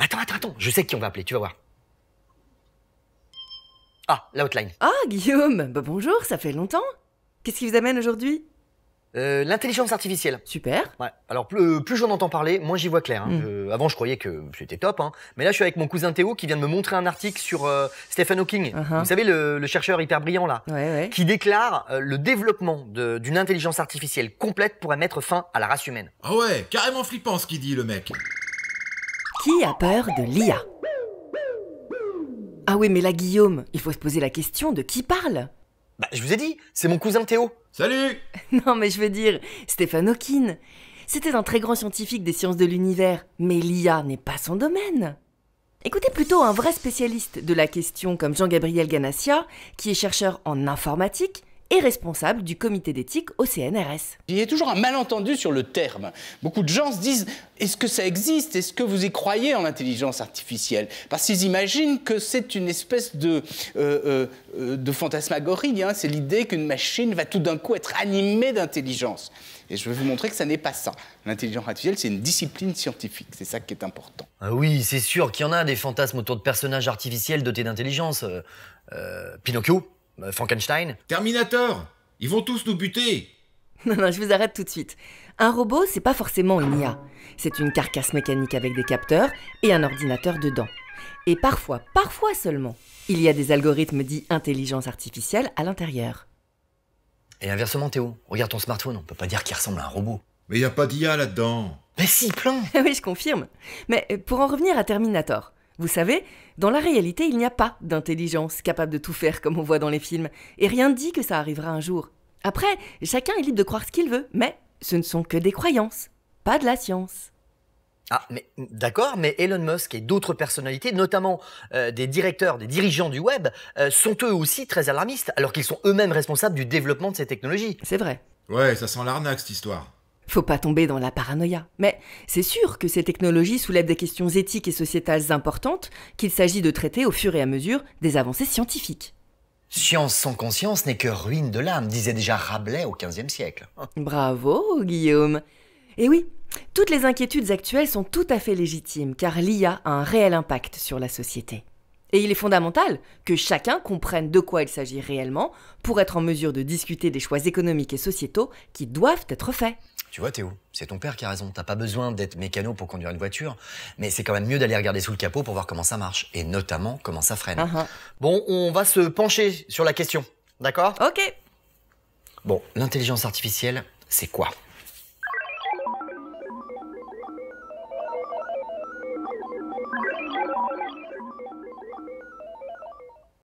Attends, attends, attends, je sais qui on va appeler, tu vas voir. Ah, la hotline. Ah, Guillaume, bah bonjour, ça fait longtemps. Qu'est-ce qui vous amène aujourd'hui euh, L'intelligence artificielle. Super. Ouais. Alors euh, plus, j'en entends parler, moins j'y vois clair. Hein. Hmm. avant je croyais que c'était top, hein. mais là je suis avec mon cousin Théo qui vient de me montrer un article sur euh, Stephen Hawking. Uh-huh. Vous savez le, chercheur hyper brillant là, qui déclare le développement d'une intelligence artificielle complète pourrait mettre fin à la race humaine. Ah ouais, carrément flippant ce qu'il dit le mec. Qui a peur de l'IA Ah oui, mais là, Guillaume, il faut se poser la question de qui parle Bah, je vous ai dit, c'est mon cousin Théo. Salut Non, mais je veux dire, Stéphane Hawking. C'était un très grand scientifique des sciences de l'univers, mais l'IA n'est pas son domaine. Écoutez plutôt un vrai spécialiste de la question comme Jean-Gabriel Ganassia, qui est chercheur en informatique et responsable du comité d'éthique au CNRS. Il y a toujours un malentendu sur le terme. Beaucoup de gens se disent est-ce que ça existe Est-ce que vous y croyez en l'intelligence artificielle Parce qu'ils imaginent que c'est une espèce de, euh, euh, de fantasmagorie. Hein. C'est l'idée qu'une machine va tout d'un coup être animée d'intelligence. Et je vais vous montrer que ça n'est pas ça. L'intelligence artificielle, c'est une discipline scientifique. C'est ça qui est important. Ah oui, c'est sûr qu'il y en a des fantasmes autour de personnages artificiels dotés d'intelligence. Euh, Pinocchio euh, Frankenstein Terminator Ils vont tous nous buter Non, non, je vous arrête tout de suite. Un robot, c'est pas forcément une IA. C'est une carcasse mécanique avec des capteurs et un ordinateur dedans. Et parfois, parfois seulement, il y a des algorithmes dits intelligence artificielle à l'intérieur. Et inversement, Théo, regarde ton smartphone, on peut pas dire qu'il ressemble à un robot. Mais il y a pas d'IA là-dedans Mais si, plein Oui, je confirme. Mais euh, pour en revenir à Terminator, vous savez, dans la réalité, il n'y a pas d'intelligence capable de tout faire comme on voit dans les films, et rien ne dit que ça arrivera un jour. Après, chacun est libre de croire ce qu'il veut, mais ce ne sont que des croyances, pas de la science. Ah, mais d'accord, mais Elon Musk et d'autres personnalités, notamment euh, des directeurs, des dirigeants du web, euh, sont eux aussi très alarmistes, alors qu'ils sont eux-mêmes responsables du développement de ces technologies. C'est vrai. Ouais, ça sent l'arnaque cette histoire. Faut pas tomber dans la paranoïa. Mais c'est sûr que ces technologies soulèvent des questions éthiques et sociétales importantes qu'il s'agit de traiter au fur et à mesure des avancées scientifiques. Science sans conscience n'est que ruine de l'âme, disait déjà Rabelais au XVe siècle. Bravo, Guillaume. Et eh oui, toutes les inquiétudes actuelles sont tout à fait légitimes, car l'IA a un réel impact sur la société. Et il est fondamental que chacun comprenne de quoi il s'agit réellement pour être en mesure de discuter des choix économiques et sociétaux qui doivent être faits. Tu vois, Théo, c'est ton père qui a raison. T'as pas besoin d'être mécano pour conduire une voiture, mais c'est quand même mieux d'aller regarder sous le capot pour voir comment ça marche, et notamment comment ça freine. Uh-huh. Bon, on va se pencher sur la question, d'accord Ok. Bon, l'intelligence artificielle, c'est quoi